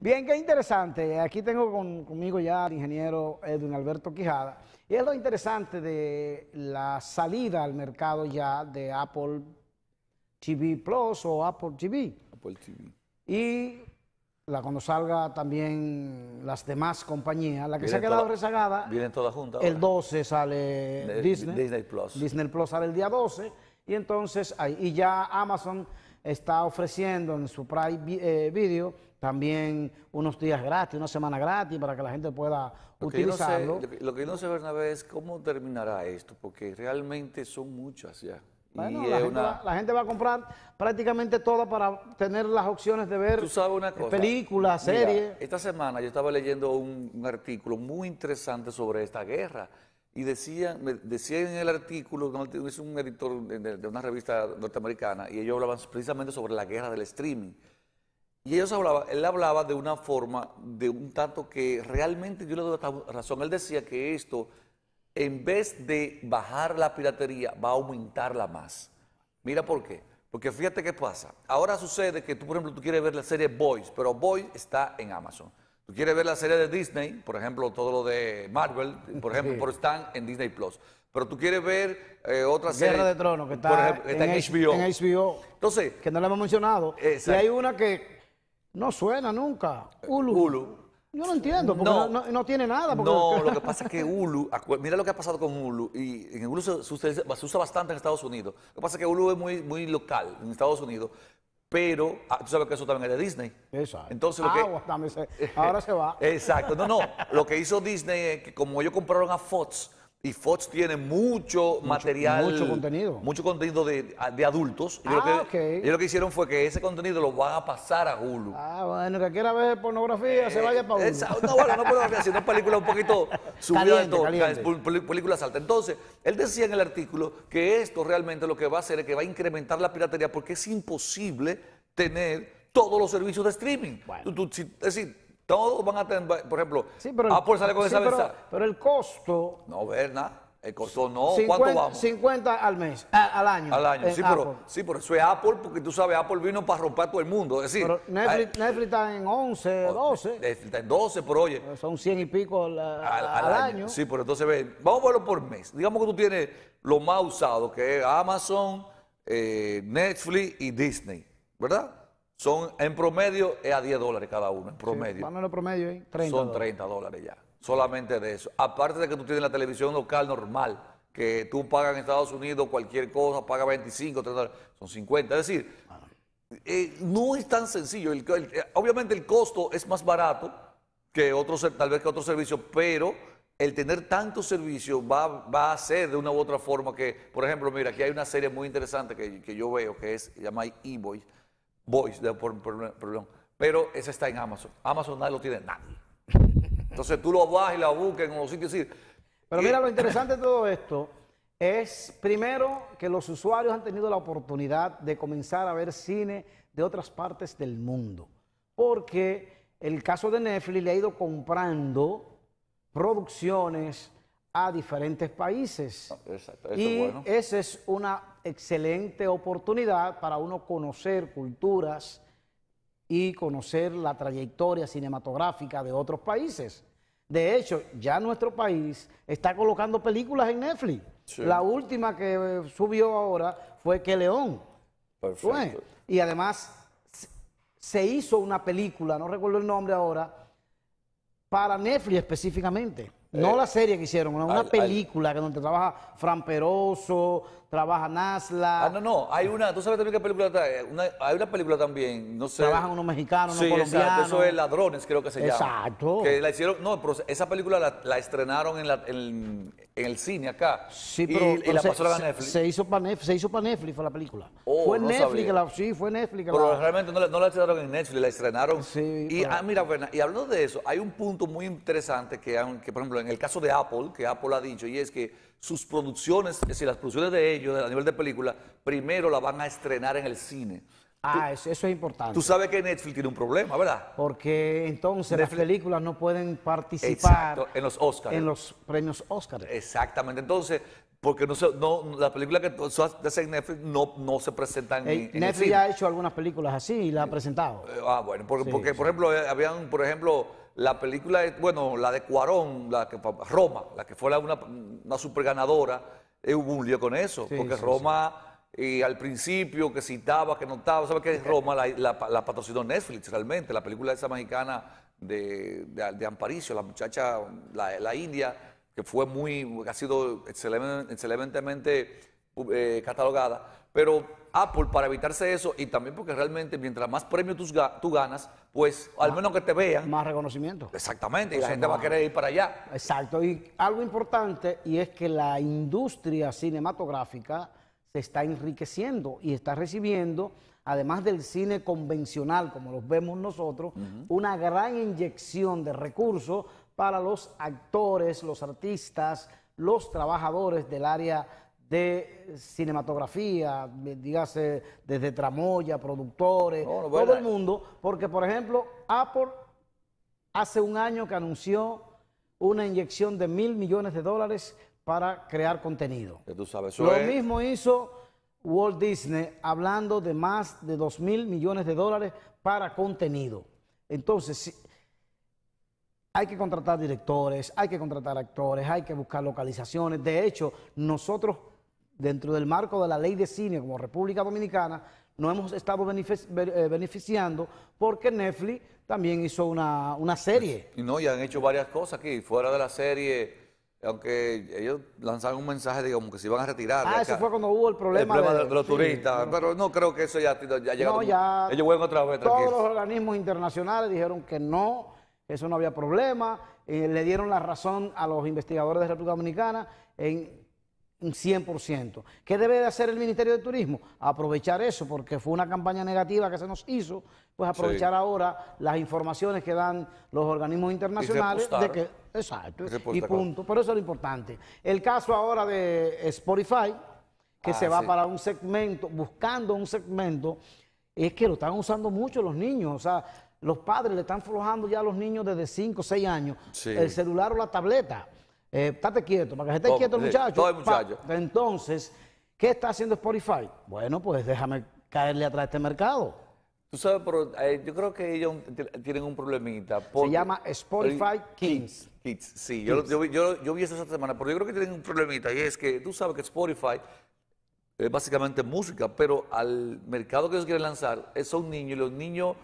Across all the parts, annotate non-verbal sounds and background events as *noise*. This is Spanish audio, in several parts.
bien, qué interesante. Aquí tengo conmigo ya el ingeniero Edwin Alberto Quijada. Y es lo interesante de la salida al mercado ya de Apple TV Plus o Apple TV. Apple TV. Y la cuando salga también las demás compañías, la que se ha quedado rezagada. Vienen todas juntas. El 12 sale Disney. Disney Plus. Disney Plus sale el día 12. Y entonces, ahí, ya Amazon está ofreciendo en su Prime eh, Video también unos días gratis, una semana gratis para que la gente pueda utilizarlo. Que no sé, lo que yo no sé, Bernabé, es cómo terminará esto, porque realmente son muchas ya. Bueno, la, gente va, a comprar prácticamente todo para tener las opciones de ver películas, series. Esta semana yo estaba leyendo un, artículo muy interesante sobre esta guerra y decía decía en el artículo, es un editor de una revista norteamericana y ellos hablaban precisamente sobre la guerra del streaming. Y ellos hablaba, él hablaba de una forma, de un tanto que realmente yo le doy razón. Él decía que esto, en vez de bajar la piratería, va a aumentarla más. Mira por qué. Porque fíjate qué pasa. Ahora sucede que tú, por ejemplo, tú quieres ver la serie Boys, pero Boys está en Amazon. Tú quieres ver la serie de Disney, por ejemplo, todo lo de Marvel, por ejemplo, por están en Disney Plus. Pero tú quieres ver eh, otra serie. Guerra de Tronos, que está, en, HBO. En HBO. Entonces. Que no la hemos mencionado. Y hay una que no suena nunca. Eh, ulu. Yo no entiendo, porque no, no, tiene nada. No, lo que *laughs* pasa es que ulu mira lo que ha pasado con Hulu, y en Hulu se, usa bastante en Estados Unidos. Lo que pasa es que Hulu es muy, muy local en Estados Unidos, pero ah, tú sabes que eso también es de Disney. Exacto. Entonces, lo que, ahora se va. *laughs* Exacto. No, no, lo que hizo Disney es que como ellos compraron a Fox, y Fox tiene mucho, material. Mucho contenido. Mucho contenido de, adultos. Ah, y, lo que, hicieron fue que ese contenido lo van a pasar a Hulu. Ah, bueno, que quiera ver pornografía, se vaya para Hulu. no, bueno, no pornografía, sino películas un poquito *laughs* subidas Películas altas. Entonces, él decía en el artículo que esto realmente lo que va a hacer es que va a incrementar la piratería porque es imposible tener todos los servicios de streaming. Bueno. es todos van a tener, por ejemplo, Apple sale con esa pero, pero, el costo. No, ¿verdad? El costo no. ¿Cuánto vamos? 50 al mes, al año. Al año, sí pero, sí, pero eso es Apple porque tú sabes, Apple vino para romper todo el mundo. Es decir, pero Netflix, está en 11, 12. Netflix está en 12, pero oye. son 100 y pico al, año. Sí, pero entonces ve, vamos a verlo por mes. Digamos que tú tienes lo más usado, que es Amazon, eh, Netflix y Disney, ¿verdad? son en promedio es a 10 dólares cada uno, en promedio. Sí, promedio, ¿eh? son 30 dólares. ya, solamente de eso. Aparte de que tú tienes la televisión local normal, que tú pagas en Estados Unidos cualquier cosa, Paga 25, 30 dólares, son 50. Es decir, ah. eh, no es tan sencillo. Eh, obviamente el costo es más barato que otros, tal vez que otros servicios, pero el tener tantos servicios va, a ser de una u otra forma que, por ejemplo, mira, aquí hay una serie muy interesante que, yo veo que es, Llamada llama e-boys Voice, Pero ese está en Amazon. Amazon nadie lo tiene, nadie. Entonces tú lo vas y la buscas en los sitios Pero mira, lo interesante de todo esto es, primero, que los usuarios han tenido la oportunidad de comenzar a ver cine de otras partes del mundo. Porque el caso de Netflix le ha ido comprando producciones a diferentes países. Ah, exacto, eso y bueno. esa es una excelente oportunidad para uno conocer culturas y conocer la trayectoria cinematográfica de otros países. De hecho, ya nuestro país está colocando películas en Netflix. La última que subió ahora fue Que León. Y además se hizo una película, no recuerdo el nombre ahora, para Netflix específicamente. No eh, la serie que hicieron, una, película que donde trabaja Fran Peroso, trabaja Nasla. Ah, no, no, hay una, tú sabes también qué película está, eh, una, hay una película también, no sé. Trabajan unos mexicanos, unos sí, colombianos. Sí, eso es Ladrones, creo que se llama. Exacto. Que la hicieron, no, pero esa película la, la estrenaron en, la, en, el cine acá. Sí, pero, y, la pasó se, a Netflix. Se hizo para Netflix, se hizo para Netflix la película. Oh, fue no Netflix, sí, fue Netflix. Pero realmente no, no, la estrenaron en Netflix, la estrenaron. Sí. Y ah, mira, y hablando de eso, hay un punto muy interesante que, que por ejemplo, en en el caso de Apple, que Apple ha dicho, y es que sus producciones, es decir, las producciones de ellos a nivel de película, primero la van a estrenar en el cine. Ah, eso, es importante. Tú sabes que Netflix tiene un problema, ¿verdad? Porque entonces las películas no pueden participar en los Oscars. En los premios Oscar. Exactamente. Entonces, porque no, películas no la película que en Netflix no, se presentan en, Netflix ya ha hecho algunas películas así y las ha presentado. Eh, ah, bueno, porque, por ejemplo, eh, habían, por ejemplo, la película, bueno, la de Cuarón, la que, Roma, la que fue una, una super ganadora, es eh, hubo un lío con eso, porque Roma eh, al principio que citaba, que notaba, ¿sabes qué? Roma la, la, patrocinó Netflix realmente, la película esa mexicana de, Amparicio, la muchacha, la, india, que fue muy, ha sido excelentemente eh, catalogada pero Apple, para evitarse eso, y también porque realmente mientras más premio tú, ganas, pues al menos que te vean. Más reconocimiento. Exactamente, y la gente va a querer ir para allá. Exacto, y algo importante, y es que la industria cinematográfica se está enriqueciendo y está recibiendo, además del cine convencional, como los vemos nosotros, una gran inyección de recursos para los actores, los artistas, los trabajadores del área de cinematografía, dígase desde tramoya, productores, todo el mundo, porque por ejemplo, Apple hace un año que anunció una inyección de mil millones de dólares para crear contenido. Lo mismo hizo Walt Disney hablando de más de dos mil millones de dólares para contenido. Entonces, hay que contratar directores, hay que contratar actores, hay que buscar localizaciones. De hecho, nosotros dentro del marco de la ley de cine como República Dominicana, no hemos estado eh, beneficiando porque Netflix también hizo una, serie. Y no, ya han hecho varias cosas aquí, fuera de la serie, aunque ellos lanzaron un mensaje de como que se iban a retirar. Ah, eso fue cuando hubo el problema, de, los turistas, pero, no creo que eso ya, ya llegado. No, ya ellos vuelven otra vez. Todos los organismos internacionales dijeron que no, eso no había problema, eh, le dieron la razón a los investigadores de República Dominicana en 100%. ¿Qué debe de hacer el Ministerio de Turismo? Aprovechar eso, porque fue una campaña negativa que se nos hizo, pues aprovechar ahora las informaciones que dan los organismos internacionales de que exacto y punto, pero eso es lo importante. El caso ahora de Spotify que ah, se va para un segmento, buscando un segmento, es que lo están usando mucho los niños, o sea, los padres le están flojando ya a los niños desde 5 o 6 años el celular o la tableta eh, estate quieto, para que esté quieto el muchacho. entonces, ¿qué está haciendo Spotify? Bueno, pues déjame caerle atrás a este mercado. Tú sabes, eh, yo creo que ellos tienen un problemita. Se llama Spotify Kids. Kids, sí. Yo, vi eso esta semana, pero yo creo que tienen un problemita y es que tú sabes que Spotify es básicamente música, pero al mercado que ellos quieren lanzar eh, son niños y los niños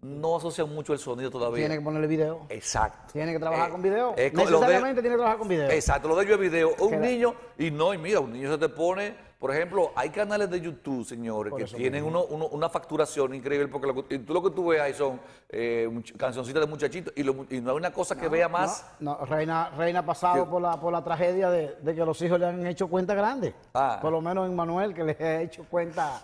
no asocian mucho el sonido todavía. Tiene que ponerle video. Exacto. Tiene que trabajar eh, con video. Necesariamente tiene que trabajar con video. Exacto, lo de video. Un niño, y no, y mira, un niño se te pone por ejemplo, hay canales de YouTube, señores, que tienen una facturación increíble, porque lo que, tú lo que tú ves ahí son eh, cancioncitas de muchachitos y, no hay una cosa que vea más. No, Reina, Reina ha pasado por, la, por la tragedia de, que los hijos le han hecho cuentas grandes. Ah. por lo menos en Manuel, que le ha hecho cuentas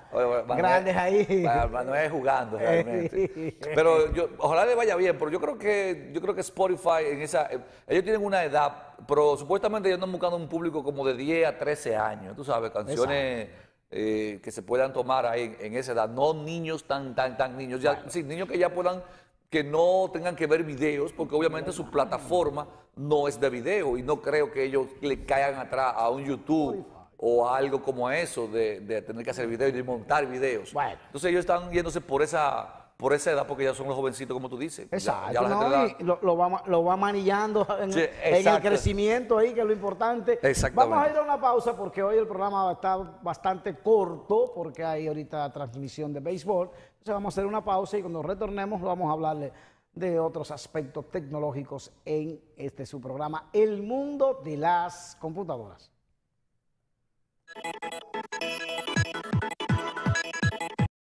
grandes ahí. Manuel jugando, *laughs* realmente. pero ojalá le vaya bien, pero yo creo que, yo creo que Spotify en esa. Eh, ellos tienen una edad pero supuestamente ya andan buscando un público como de 10 a 13 años, tú sabes, canciones eh, que se puedan tomar ahí en, esa edad, no niños tan, tan, tan niños, ya, sí, niños que ya puedan, que no tengan que ver videos, porque obviamente su plataforma no es de video y no creo que ellos le caigan atrás a un YouTube o algo como eso de, tener que hacer videos y montar videos. Entonces ellos están yéndose por esa por esa edad, porque ya son los jovencitos, como tú dices. Exacto. Ya, lo, va, manillando en, el crecimiento ahí, que es lo importante. Vamos a ir a una pausa porque hoy el programa va a estar bastante corto, porque hay ahorita transmisión de béisbol. Entonces vamos a hacer una pausa y cuando retornemos vamos a hablarle de otros aspectos tecnológicos en este su programa, El Mundo de las Computadoras.